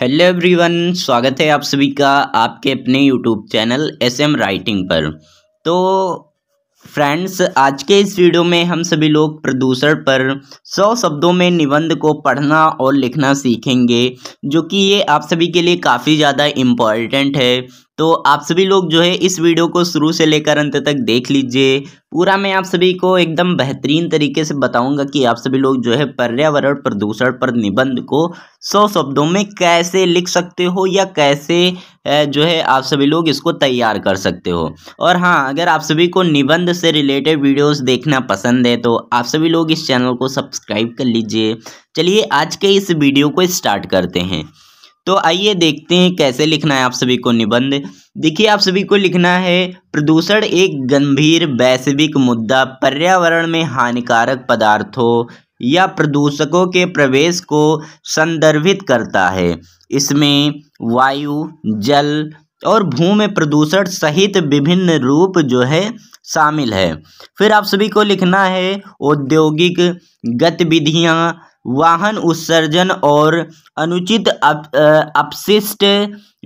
hello everyone स्वागत है आप सभी का आपके अपने YouTube channel S M writing पर तो फ्रेंड्स आज के इस वीडियो में हम सभी लोग प्रदूषण पर सौ शब्दों में निबंध को पढ़ना और लिखना सीखेंगे जो कि ये आप सभी के लिए काफ़ी ज़्यादा इम्पॉर्टेंट है तो आप सभी लोग जो है इस वीडियो को शुरू से लेकर अंत तक देख लीजिए पूरा मैं आप सभी को एकदम बेहतरीन तरीके से बताऊंगा कि आप सभी लोग जो है पर्यावरण प्रदूषण पर निबंध को सौ शब्दों में कैसे लिख सकते हो या कैसे जो है आप सभी लोग इसको तैयार कर सकते हो और हाँ अगर आप सभी को निबंध से रिलेटेड वीडियोस देखना पसंद है तो आप सभी लोग इस चैनल को सब्सक्राइब कर लीजिए चलिए आज के इस वीडियो को स्टार्ट करते हैं तो आइए देखते हैं कैसे लिखना है आप सभी को निबंध देखिए आप सभी को लिखना है प्रदूषण एक गंभीर वैश्विक मुद्दा पर्यावरण में हानिकारक पदार्थों या प्रदूषकों के प्रवेश को संदर्भित करता है इसमें वायु जल और भूमि प्रदूषण सहित विभिन्न रूप जो है शामिल है फिर आप सभी को लिखना है औद्योगिक गतिविधियाँ वाहन उत्सर्जन और अनुचित अपशिष्ट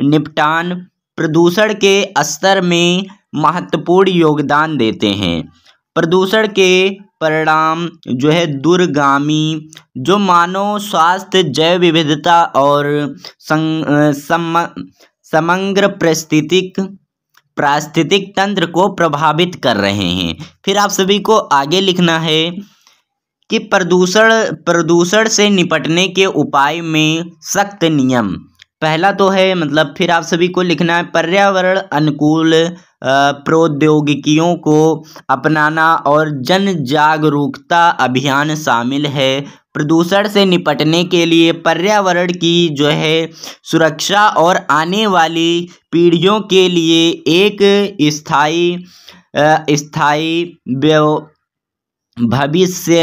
निपटान प्रदूषण के स्तर में महत्वपूर्ण योगदान देते हैं प्रदूषण के परिणाम जो है दूरगामी जो मानव स्वास्थ्य जैव विविधता और समग्र परिस्थितिक पारिस्थितिक तंत्र को प्रभावित कर रहे हैं फिर आप सभी को आगे लिखना है कि प्रदूषण प्रदूषण से निपटने के उपाय में सख्त नियम पहला तो है मतलब फिर आप सभी को लिखना है पर्यावरण अनुकूल प्रौद्योगिकियों को अपनाना और जन जागरूकता अभियान शामिल है प्रदूषण से निपटने के लिए पर्यावरण की जो है सुरक्षा और आने वाली पीढ़ियों के लिए एक स्थाई स्थाई भविष्य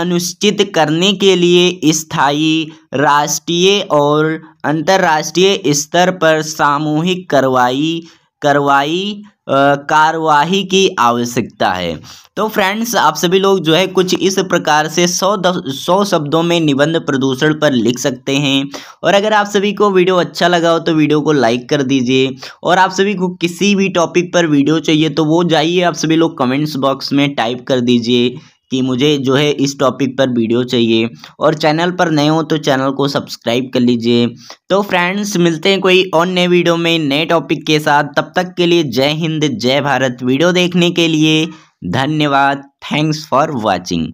अनुश्चित करने के लिए स्थायी राष्ट्रीय और अंतर्राष्ट्रीय स्तर पर सामूहिक कार्रवाई कार्रवाई कार्यवाही की आवश्यकता है तो फ्रेंड्स आप सभी लोग जो है कुछ इस प्रकार से सौ सौ शब्दों में निबंध प्रदूषण पर लिख सकते हैं और अगर आप सभी को वीडियो अच्छा लगा हो तो वीडियो को लाइक कर दीजिए और आप सभी को किसी भी टॉपिक पर वीडियो चाहिए तो वो जाइए आप सभी लोग कमेंट्स बॉक्स में टाइप कर दीजिए कि मुझे जो है इस टॉपिक पर वीडियो चाहिए और चैनल पर नए हो तो चैनल को सब्सक्राइब कर लीजिए तो फ्रेंड्स मिलते हैं कोई और नए वीडियो में नए टॉपिक के साथ तब तक के लिए जय हिंद जय भारत वीडियो देखने के लिए धन्यवाद थैंक्स फॉर वॉचिंग